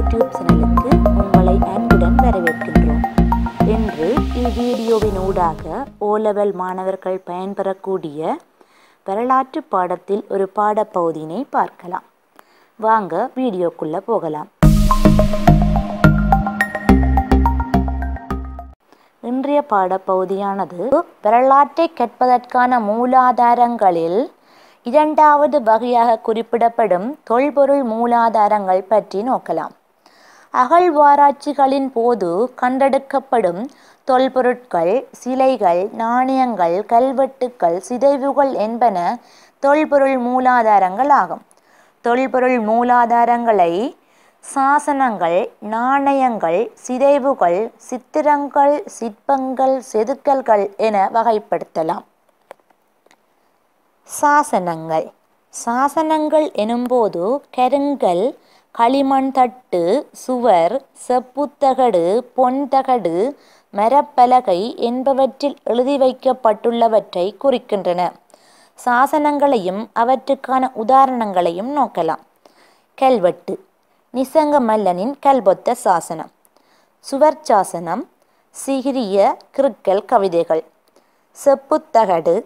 YouTube சேனலுக்கு உங்களை அன்புடன் வரவேற்கின்றோம் இன்று இவ்வீடியோவின் ஊடாக லெவல் மாணவர்கள் பயன்பெறக்கூடிய வரலாற்று பாடத்தில் ஒரு பாடப்பகுதியினை பார்க்கலாம் வாங்க வீடியோக்குள்ளே போகலாம் இன்றைய பாடப்பகுதியானது வரலாற்றை கற்பதற்கான மூலாதாரங்களில் இரண்டாவது வகையாக குறிப்பிடப்படும் தொல்பொருள் மூலாதாரங்கள் பற்றி நோக்கலாம் அகழ்வாராய்ச்சிகளின் போது கண்டெடுக்கப்படும் தொல்பொருட்கள் சிலைகள் நாணயங்கள் கல்வெட்டுக்கள் சிதைவுகள் என்பன தொல்பொருள் மூலாதாரங்கள் ஆகும் தொல்பொருள் மூலாதாரங்களை சாசனங்கள் நாணயங்கள் சிதைவுகள் சித்திரங்கள் சிற்பங்கள் செதுக்கல்கள் என வகைப்படுத்தலாம் சாசனங்கள் சாசனங்கள் எனும்போது கருங்கல் களிமண் தட்டு சுவர் செப்புத்தகடு பொன்தகடு மரப்பலகை என்பவற்றில் எழுதி வைக்கப்பட்டுள்ளவற்றைக் குறிக்கின்றன சாசனங்களையும் அவற்றுக்கான உதாரணங்களையும் நோக்கலாம் கல்வெட்டு நிசங்க மல்லனின் கல்பொத்த சாசனம் சுவர் சாசனம் சிகிரிய கிருக்கல் கவிதைகள் செப்புத்தகடு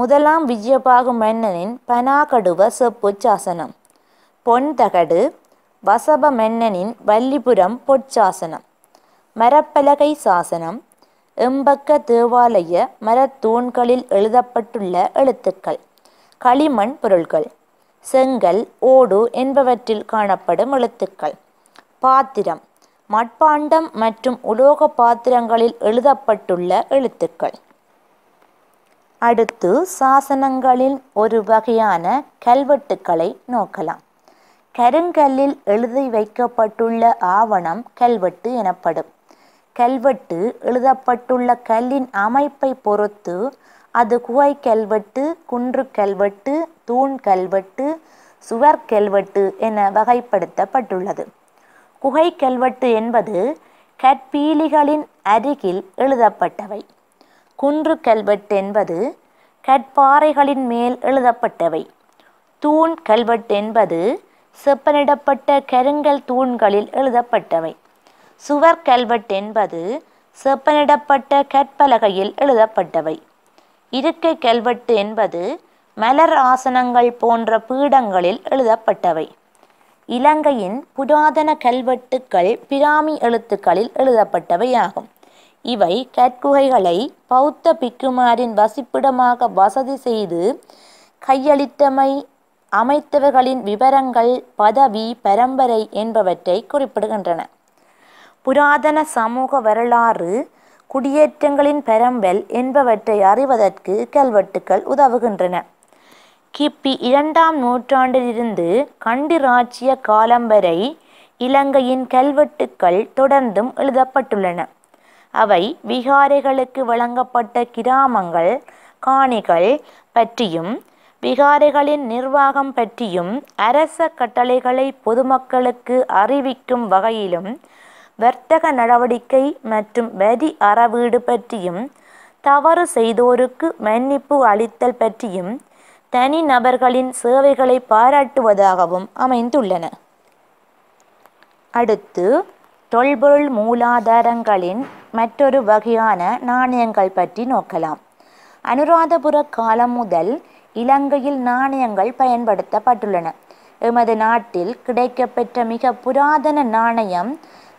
முதலாம் விஜயபாகு மன்னனின் பனாகடுவ செப்பு சாசனம் பொன்தகடு வசபமென்னனின் வல்லிபுரம் பொற்சாசனம் மரப்பலகை சாசனம் எம்பக்க தேவாலய மரத்தூண்களில் எழுதப்பட்டுள்ள எழுத்துக்கள் களிமண் பொருள்கள் செங்கல் ஓடு என்பவற்றில் காணப்படும் எழுத்துக்கள் பாத்திரம் மட்பாண்டம் மற்றும் உலோக பாத்திரங்களில் எழுதப்பட்டுள்ள எழுத்துக்கள் அடுத்து சாசனங்களின் ஒரு வகையான கல்வெட்டுக்களை நோக்கலாம் கருங்கல்லில் எழுதி வைக்கப்பட்டுள்ள ஆவணம் கல்வெட்டு எனப்படும் கல்வெட்டு எழுதப்பட்டுள்ள கல்லின் அமைப்பை பொறுத்து அது குகை கல்வெட்டு குன்று கல்வெட்டு தூண் கல்வெட்டு சுவர் கல்வெட்டு என வகைப்படுத்தப்பட்டுள்ளது குகை கல்வெட்டு என்பது கற்பீலிகளின் அருகில் எழுதப்பட்டவை குன்று கல்வெட்டு என்பது கற்பாறைகளின் மேல் எழுதப்பட்டவை தூண் கல்வெட்டு என்பது செப்பனிடப்பட்ட கருங்கல் தூண்களில் எழுதப்பட்டவை சுவர் கல்வெட் என்பது செப்பனிடப்பட்ட கற்பலகையில் எழுதப்பட்டவை இருக்கை கல்வெட்டு என்பது மலர் ஆசனங்கள் போன்ற பீடங்களில் எழுதப்பட்டவை இலங்கையின் புராதன கல்வெட்டுக்கள் பிராமி எழுத்துக்களில் எழுதப்பட்டவை ஆகும் இவை கற்குகைகளை பௌத்த பிக்குமாரின் வசிப்பிடமாக வசதி செய்து கையளித்தமை அமைத்தவர்களின் விவரங்கள் பதவி பரம்பரை என்பவற்றை குறிப்பிடுகின்றன புராதன சமூக வரலாறு குடியேற்றங்களின் பரம்பல் என்பவற்றை அறிவதற்கு கல்வெட்டுக்கள் உதவுகின்றன கிபி இரண்டாம் நூற்றாண்டிலிருந்து கண்டிராட்சிய காலம் வரை இலங்கையின் கல்வெட்டுக்கள் தொடர்ந்தும் எழுதப்பட்டுள்ளன அவை விகாரைகளுக்கு வழங்கப்பட்ட கிராமங்கள் காணிகள் பற்றியும் விகாரிகளின் நிர்வாகம் பற்றியும் அரச கட்டளைகளை பொதுமக்களுக்கு அறிவிக்கும் வகையிலும் வர்த்தக நடவடிக்கை மற்றும் வரி அறவீடு பற்றியும் தவறு செய்தோருக்கு மன்னிப்பு அளித்தல் பற்றியும் தனிநபர்களின் சேவைகளை பாராட்டுவதாகவும் அமைந்துள்ளன அடுத்து தொல்பொருள் மூலாதாரங்களின் மற்றொரு வகையான நாணயங்கள் பற்றி நோக்கலாம் அனுராதபுர காலம் முதல் இலங்கையில் நாணயங்கள் பயன்படுத்தப்பட்டுள்ளன எமது நாட்டில் கிடைக்கப்பெற்ற மிக புராதன நாணயம்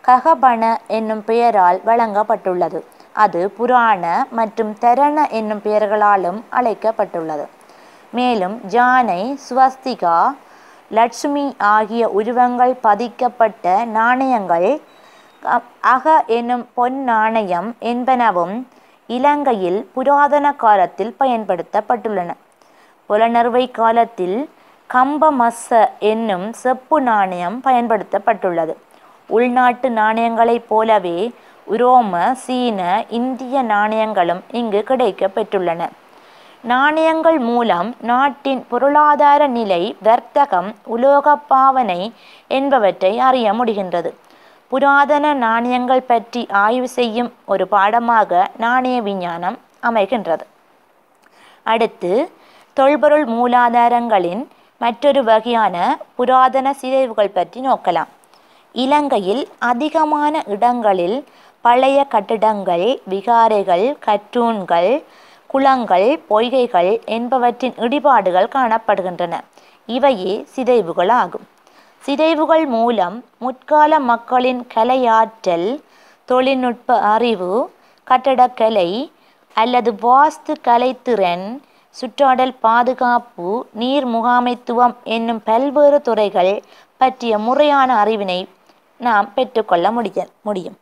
ககபண என்னும் பெயரால் வழங்கப்பட்டுள்ளது அது புராண மற்றும் தரண என்னும் பெயர்களாலும் அழைக்கப்பட்டுள்ளது மேலும் ஜானை ஸ்வஸ்திகா லட்சுமி ஆகிய உருவங்கள் பதிக்கப்பட்ட நாணயங்கள் அக என்னும் பொன் நாணயம் என்பனவும் இலங்கையில் புராதன காலத்தில் பயன்படுத்தப்பட்டுள்ளன புலனறுவை காலத்தில் கம்பமஸ்ஸ என்னும் செப்பு நாணயம் பயன்படுத்தப்பட்டுள்ளது உள்நாட்டு நாணயங்களைப் போலவே உரோம சீன இந்திய நாணயங்களும் இங்கு கிடைக்க பெற்றுள்ளன நாணயங்கள் மூலம் நாட்டின் பொருளாதார நிலை வர்த்தகம் உலோக பாவனை என்பவற்றை அறிய முடிகின்றது புராதன நாணயங்கள் பற்றி ஆய்வு செய்யும் ஒரு பாடமாக நாணய விஞ்ஞானம் அமைகின்றது அடுத்து தொல்பொருள் மூலாதாரங்களின் மற்றொரு வகையான புராதன சிதைவுகள் பற்றி நோக்கலாம் இலங்கையில் அதிகமான இடங்களில் பழைய கட்டிடங்கள் விகாரைகள் கற்றூன்கள் குளங்கள் பொய்கைகள் என்பவற்றின் இடிபாடுகள் காணப்படுகின்றன இவையே சிதைவுகள் ஆகும் சிதைவுகள் மூலம் முற்கால மக்களின் கலையாற்றல் தொழில்நுட்ப அறிவு கட்டடக்கலை அல்லது வாஸ்து கலைத்திறன் சுற்றாடல் பாதுகாப்பு நீர் முகாமைத்துவம் என்னும் பல்வேறு துறைகள் பற்றிய முறையான அறிவினை நாம் பெற்றுக்கொள்ள முடிய முடியும்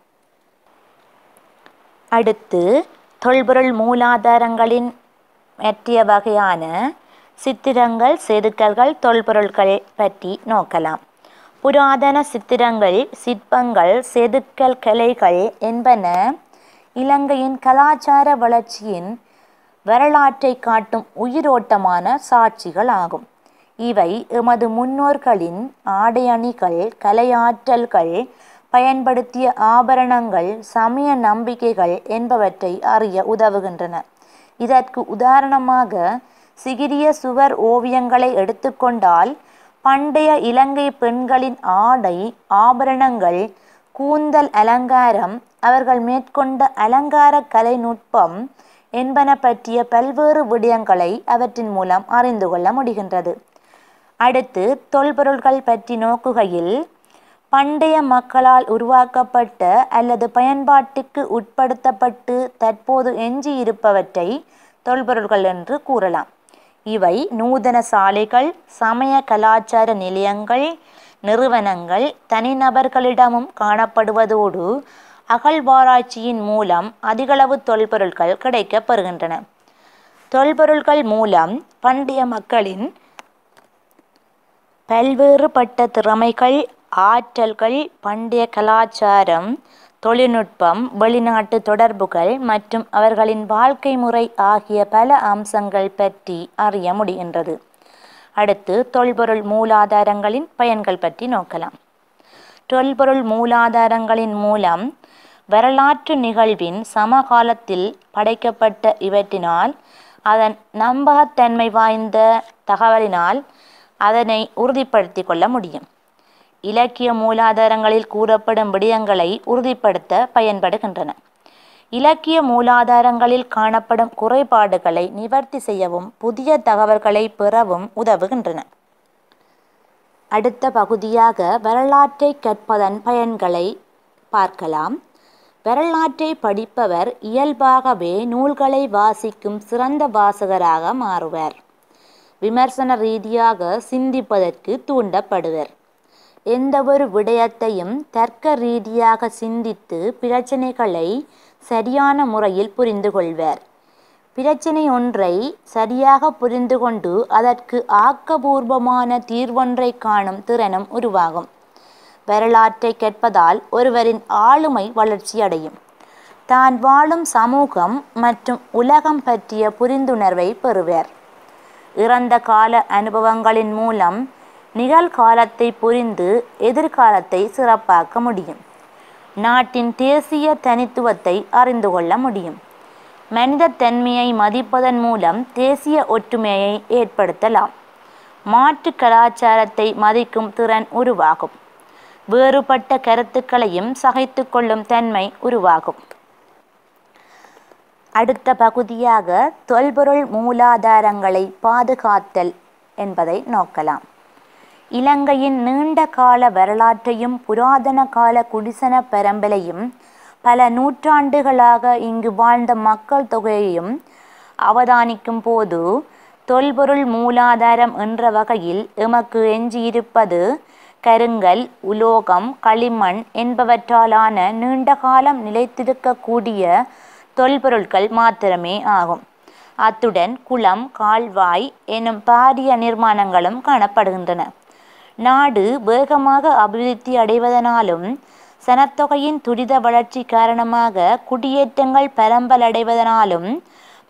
அடுத்து தொல்பொருள் மூலாதாரங்களின் மற்றிய வகையான சித்திரங்கள் செதுக்கல்கள் தொல்பொருள்கள் பற்றி நோக்கலாம் புராதன சித்திரங்கள் சிற்பங்கள் செதுக்கல் கலைகள் என்பன இலங்கையின் கலாச்சார வளர்ச்சியின் வரலாற்றை காட்டும் உயிரோட்டமான சாட்சிகள் ஆகும் இவை எமது முன்னோர்களின் ஆடை அணிகள் கலையாற்றல்கள் பயன்படுத்திய ஆபரணங்கள் சமய நம்பிக்கைகள் என்பவற்றை அறிய உதவுகின்றன இதற்கு உதாரணமாக சிகிரிய சுவர் ஓவியங்களை எடுத்துக்கொண்டால் பண்டைய இலங்கை பெண்களின் ஆடை ஆபரணங்கள் கூந்தல் அலங்காரம் அவர்கள் மேற்கொண்ட அலங்கார கலை நுட்பம் என்பன பற்றிய பல்வேறு விடயங்களை அவற்றின் மூலம் அறிந்து கொள்ள முடிகின்றது அடுத்து தொல்பொருள்கள் பற்றி நோக்குகையில் பண்டைய மக்களால் உருவாக்கப்பட்ட அல்லது பயன்பாட்டுக்கு உட்படுத்தப்பட்டு தற்போது எஞ்சி இருப்பவற்றை தொல்பொருள்கள் என்று கூறலாம் இவை நூதன சாலைகள் சமய கலாச்சார நிலையங்கள் நிறுவனங்கள் தனிநபர்களிடமும் காணப்படுவதோடு அகழ்வாராய்ச்சியின் மூலம் அதிகளவு தொல்பொருட்கள் கிடைக்கப்பெறுகின்றன தொல்பொருள்கள் மூலம் பண்டைய மக்களின் பல்வேறுபட்ட திறமைகள் ஆற்றல்கள் பண்டைய கலாச்சாரம் தொழில்நுட்பம் வெளிநாட்டு தொடர்புகள் மற்றும் அவர்களின் வாழ்க்கை முறை ஆகிய பல அம்சங்கள் பற்றி அறிய முடிகின்றது அடுத்து தொல்பொருள் மூலாதாரங்களின் பயன்கள் பற்றி நோக்கலாம் தொல்பொருள் மூலாதாரங்களின் மூலம் வரலாற்று நிகழ்வின் சமகாலத்தில் படைக்கப்பட்ட இவற்றினால் அதன் நம்பகத்தன்மை வாய்ந்த தகவலினால் அதனை உறுதிப்படுத்தி கொள்ள முடியும் இலக்கிய மூலாதாரங்களில் கூறப்படும் விடயங்களை உறுதிப்படுத்த பயன்படுகின்றன இலக்கிய மூலாதாரங்களில் காணப்படும் குறைபாடுகளை நிவர்த்தி செய்யவும் புதிய தகவல்களை பெறவும் உதவுகின்றன அடுத்த பகுதியாக வரலாற்றை கற்பதன் பயன்களை பார்க்கலாம் வரலாற்றை படிப்பவர் இயல்பாகவே நூல்களை வாசிக்கும் சிறந்த வாசகராக மாறுவர் விமர்சன ரீதியாக சிந்திப்பதற்கு தூண்டப்படுவர் எந்தவொரு விடயத்தையும் தர்க்க ரீதியாக சிந்தித்து பிரச்சனைகளை சரியான முறையில் புரிந்து கொள்வர் பிரச்சனை ஒன்றை சரியாக புரிந்து கொண்டு அதற்கு ஆக்கபூர்வமான தீர்வொன்றை காணும் திறனும் உருவாகும் வரலாற்றை கேட்பதால் ஒருவரின் ஆளுமை வளர்ச்சியடையும் தான் வாழும் சமூகம் மற்றும் உலகம் பற்றிய புரிந்துணர்வை பெறுவர் இறந்த கால அனுபவங்களின் மூலம் நிகழ்காலத்தை புரிந்து எதிர்காலத்தை சிறப்பாக்க முடியும் நாட்டின் தேசிய தனித்துவத்தை அறிந்து கொள்ள முடியும் மனித தன்மையை மதிப்பதன் மூலம் தேசிய ஒற்றுமையை ஏற்படுத்தலாம் மாற்று கலாச்சாரத்தை மதிக்கும் திறன் உருவாகும் வேறுபட்ட கருத்துக்களையும் சகைத்து கொள்ளும் தன்மை உருவாகும் அடுத்த பகுதியாக தொல்பொருள் மூலாதாரங்களை பாதுகாத்தல் என்பதை நோக்கலாம் இலங்கையின் நீண்ட கால வரலாற்றையும் புராதன கால குடிசன பரம்பரையும் பல நூற்றாண்டுகளாக இங்கு வாழ்ந்த மக்கள் தொகையையும் அவதானிக்கும் போது தொல்பொருள் மூலாதாரம் என்ற வகையில் எமக்கு எஞ்சியிருப்பது கருங்கல் உலோகம் களிமண் என்பவற்றாலான நீண்ட காலம் நிலைத்திருக்கக்கூடிய தொல்பொருட்கள் மாத்திரமே ஆகும் அத்துடன் குளம் கால்வாய் எனும் பாரிய நிர்மாணங்களும் காணப்படுகின்றன நாடு வேகமாக அபிவிருத்தி அடைவதனாலும் சனத்தொகையின் துரித வளர்ச்சி காரணமாக குடியேற்றங்கள் பரம்பலடைவதனாலும்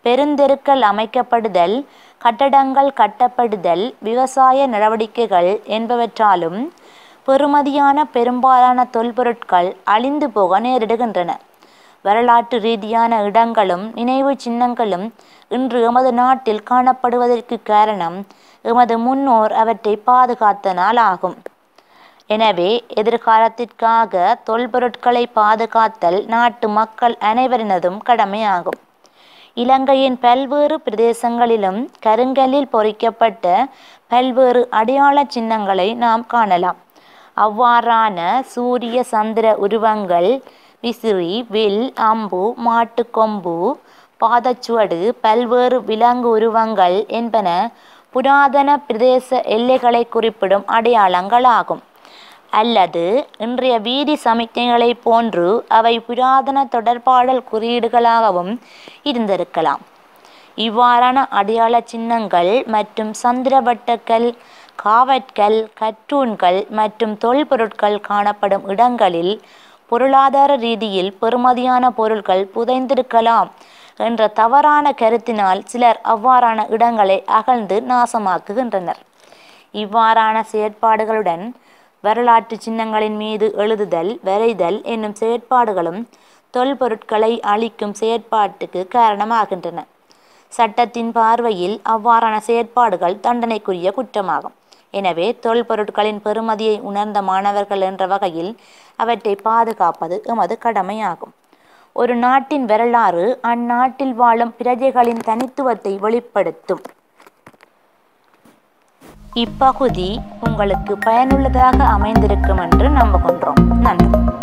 பெருந்தெருக்கள் அமைக்கப்படுதல் கட்டடங்கள் கட்டப்படுதல் விவசாய நடவடிக்கைகள் என்பவற்றாலும் பெறுமதியான பெரும்பாலான தொல்பொருட்கள் அழிந்து போக நேரிடுகின்றன வரலாற்று ரீதியான இடங்களும் நினைவு சின்னங்களும் இன்று எமது நாட்டில் காணப்படுவதற்கு காரணம் எமது முன்னோர் அவற்றை பாதுகாத்தனால் ஆகும் எனவே எதிர்காலத்திற்காக தொல்பொருட்களை பாதுகாத்தல் நாட்டு மக்கள் அனைவரினதும் கடமையாகும் இலங்கையின் பல்வேறு பிரதேசங்களிலும் கருங்கலில் பொறிக்கப்பட்ட பல்வேறு அடையாள சின்னங்களை நாம் காணலாம் அவ்வாறான சூரிய சந்திர உருவங்கள் விசிறி வில் அம்பு மாட்டுக்கொம்பு பாதச்சுவடு பல்வேறு விலங்கு உருவங்கள் என்பன புராதன பிரதேச எல்லைகளை குறிப்பிடும் அடையாளங்களாகும் அல்லது இன்றைய வீதி சமிக்ஞைகளை போன்று அவை புராதன தொடர்பாடல் குறியீடுகளாகவும் இருந்திருக்கலாம் இவ்வாறான அடையாள சின்னங்கள் மற்றும் சந்திரவட்டக்கல் காவற்கள் கற்றூண்கள் மற்றும் தொல்பொருட்கள் காணப்படும் இடங்களில் பொருளாதார ரீதியில் பெறுமதியான பொருட்கள் புதைந்திருக்கலாம் என்ற தவறான கருத்தினால் சிலர் அவ்வாறான இடங்களை அகழ்ந்து நாசமாக்குகின்றனர் இவ்வாறான செயற்பாடுகளுடன் வரலாற்று சின்னங்களின் மீது எழுதுதல் வரைதல் என்னும் செயற்பாடுகளும் தொல்பொருட்களை அழிக்கும் செயற்பாட்டுக்கு காரணமாகின்றன சட்டத்தின் பார்வையில் அவ்வாறான செயற்பாடுகள் தண்டனைக்குரிய குற்றமாகும் எனவே தொல்பொருட்களின் பெறுமதியை உணர்ந்த மாணவர்கள் என்ற வகையில் அவற்றை பாதுகாப்பது எமது கடமையாகும் ஒரு நாட்டின் வரலாறு அந்நாட்டில் வாழும் பிரஜைகளின் தனித்துவத்தை வெளிப்படுத்தும் இப்பகுதி உங்களுக்கு பயனுள்ளதாக அமைந்திருக்கும் என்று நம்புகின்றோம் நன்றி